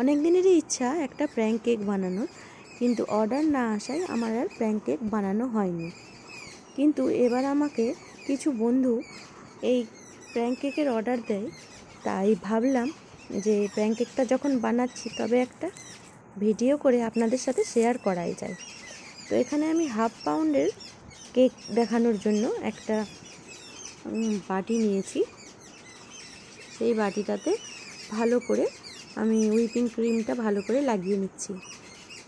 অনেক দিনেরই ইচ্ছা একটা প্র্যাঙ্ক কেক বানানোর কিন্তু অর্ডার না আসায় আমার আর প্র্যাঙ্ক কেক বানানো হয়নি কিন্তু এবার আমাকে কিছু বন্ধু এই প্র্যাঙ্ক কেকের অর্ডার দেয় তাই ভাবলাম যে প্র্যাঙ্ক কেকটা যখন বানাচ্ছি তবে একটা ভিডিও করে আপনাদের সাথে শেয়ার করাই যায় তো এখানে আমি হাফ পাউন্ডের কেক দেখানোর জন্য একটা বাটি নিয়েছি সেই বাটিটাতে ভালো করে আমি উইপিং ক্রিমটা ভালো করে লাগিয়ে নিচ্ছি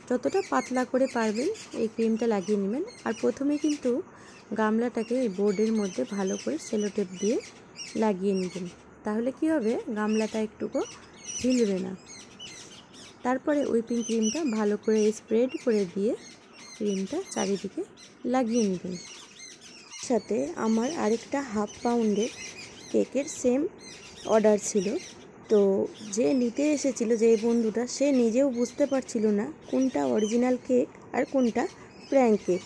যতটা পাতলা করে পারবেন এই ক্রিমটা লাগিয়ে নেবেন আর প্রথমে কিন্তু গামলাটাকে এই বোর্ডের মধ্যে ভালো করে সেলোটেপ দিয়ে লাগিয়ে নেবেন তাহলে কি হবে গামলাটা একটুকু হিলবে না তারপরে উইপিং ক্রিমটা ভালো করে স্প্রেড করে দিয়ে ক্রিমটা চারিদিকে লাগিয়ে নেবেন সাথে আমার আরেকটা হাফ পাউন্ডের কেকের সেম অর্ডার ছিল তো যে নিতে এসেছিল যে বন্ধুটা সে নিজেও বুঝতে পারছিল না কোনটা অরিজিনাল কেক আর কোনটা প্র্যাঙ্ক কেক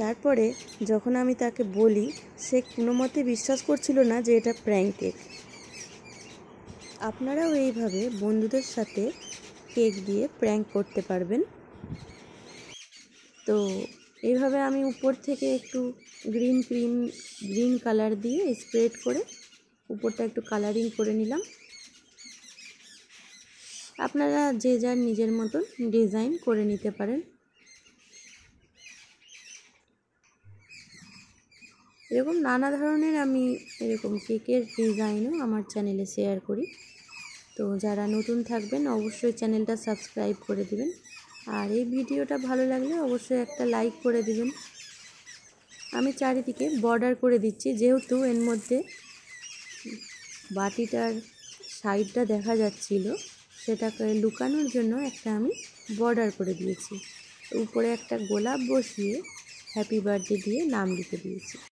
তারপরে যখন আমি তাকে বলি সে কোনো মতে বিশ্বাস করছিল না যে এটা প্র্যাঙ্ক কেক আপনারাও এইভাবে বন্ধুদের সাথে কেক দিয়ে প্র্যাঙ্ক করতে পারবেন তো এইভাবে আমি উপর থেকে একটু গ্রিন ক্রিম গ্রিন কালার দিয়ে স্প্রেড করে উপরটা একটু কালারিং করে নিলাম আপনারা যে যার নিজের মতন ডিজাইন করে নিতে পারেন এরকম নানা ধরনের আমি এরকম কেকের ডিজাইনও আমার চ্যানেলে শেয়ার করি তো যারা নতুন থাকবেন অবশ্যই চ্যানেলটা সাবস্ক্রাইব করে দিবেন আর এই ভিডিওটা ভালো লাগলে অবশ্যই একটা লাইক করে দিবেন আমি চারিদিকে বর্ডার করে দিচ্ছি যেহেতু এর মধ্যে বাতিটার সাইডটা দেখা যাচ্ছিল সেটাকে লুকানোর জন্য একটা আমি বর্ডার করে দিয়েছি উপরে একটা গোলাপ বসিয়ে হ্যাপি বার্থডে দিয়ে নাম লিখে দিয়েছি